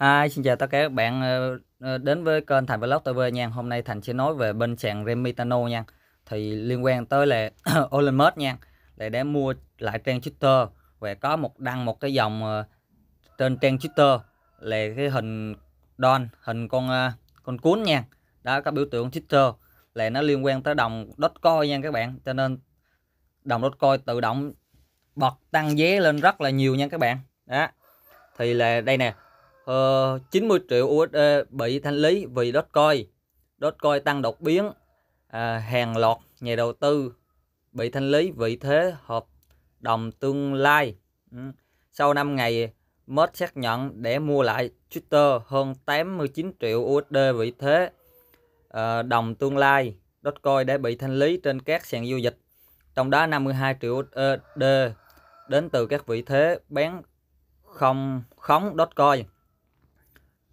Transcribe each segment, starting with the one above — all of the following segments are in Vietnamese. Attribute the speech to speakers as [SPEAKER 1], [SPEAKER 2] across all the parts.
[SPEAKER 1] Hi, xin chào tất cả các bạn ờ, ờ, đến với kênh Thành Vlog TV nha. Hôm nay Thành sẽ nói về bên sàn Remitano nha. Thì liên quan tới là Elon nha. Là để mua lại trang Twitter và có một đăng một cái dòng ờ, trên trang Twitter là cái hình don, hình con con cuốn nha. Đó các biểu tượng Twitter là nó liên quan tới đồng Dogecoin nha các bạn. Cho nên đồng Dogecoin tự động bật tăng giá lên rất là nhiều nha các bạn. Đó. Thì là đây nè, uh, ờ, 90 triệu USD bị thanh lý vì Dogecoin. Dogecoin tăng đột biến, à, hàng loạt nhà đầu tư bị thanh lý vị thế hợp đồng tương lai. Ừ. Sau 5 ngày, Musk xác nhận để mua lại Twitter hơn 89 triệu USD vị thế à, đồng tương lai Dogecoin đã bị thanh lý trên các sàn giao dịch, trong đó 52 triệu USD đến từ các vị thế bán không khống Dogecoin.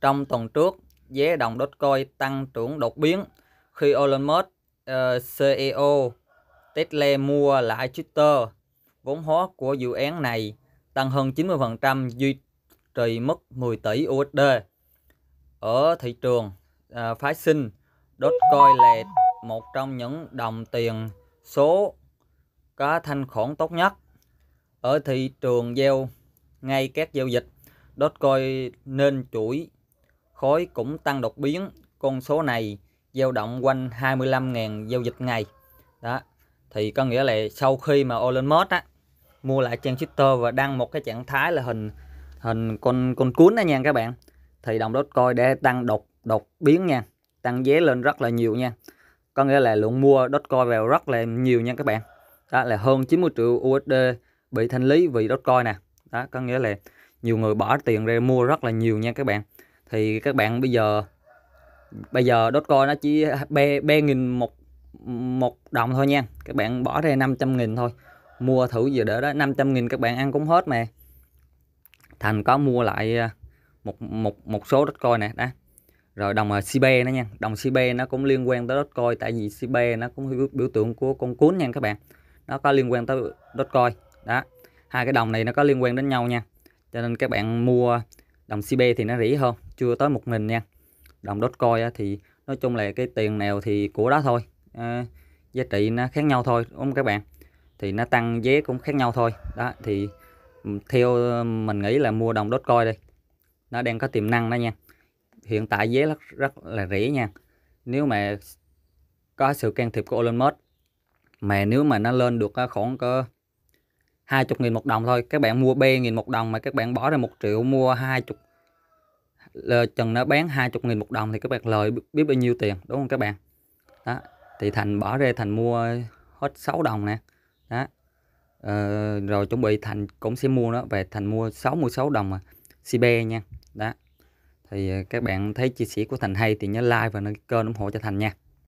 [SPEAKER 1] Trong tuần trước, giá đồng Dogecoin tăng trưởng đột biến khi Elon Musk, ờ, uh, CEO Tesla mua lại Twitter. Vốn hóa của dự án này tăng hơn 90% duy trì mức 10 tỷ USD. Ở thị trường uh, phái sinh, Dogecoin là một trong những đồng tiền số có thanh khoản tốt nhất ở thị trường giao ngay các giao dịch Dogecoin nên chuỗi khối cũng tăng đột biến con số này dao động quanh 25.000 giao dịch ngày đó thì có nghĩa là sau khi mà Elon mod á mua lại trang Twitter và đăng một cái trạng thái là hình hình con con cuốn đó nha các bạn thì đồng đốt Dogecoin để tăng đột đột biến nha tăng giá lên rất là nhiều nha có nghĩa là lượng mua đốt Dogecoin vào rất là nhiều nha các bạn đó là hơn 90 triệu USD bị thanh lý vì đốt Dogecoin nè đó có nghĩa là nhiều người bỏ tiền ra mua rất là nhiều nha các bạn thì các bạn bây giờ bây giờ Dogecoin nó chỉ b b nghìn một một đồng thôi nha các bạn bỏ ra 500 nghìn thôi mua thử giờ đỡ đó 500 nghìn các bạn ăn cũng hết mà Thành có mua lại à, một một một số Dogecoin nè đó rồi đồng CB nó nha đồng CB nó cũng liên quan tới Dogecoin tại vì CB nó cũng biểu tượng của con cuốn nha các bạn nó có liên quan tới Dogecoin đó hai cái đồng này nó có liên quan đến nhau nha cho nên các bạn mua đồng CB thì nó rỉ hơn chưa tới một nghìn nha đồng Dogecoin thì nói chung là cái tiền nào thì của đó thôi à, giá trị nó khác nhau thôi đúng không các bạn thì nó tăng giá cũng khác nhau thôi đó thì theo ờ, mình nghĩ là mua đồng Dogecoin đây nó đang có tiềm năng đó nha hiện tại giá rất, rất là rẻ nha nếu mà có sự can thiệp của Elon Musk mà nếu mà nó lên được khoảng có 20.000 một đồng thôi các bạn mua B nghìn một đồng mà các bạn bỏ ra một triệu mua 20 là Trần nó bán 20.000 một đồng thì các bạn lời biết bao nhiêu tiền đúng không các bạn đó thì Thành bỏ ra Thành mua hết 6 đồng nè đó ờ, rồi chuẩn bị Thành cũng sẽ mua đó về Thành mua 66 đồng mà CB nha đó thì ờ, các bạn thấy chia sẻ của Thành hay thì nhớ like và kênh ủng hộ cho Thành nha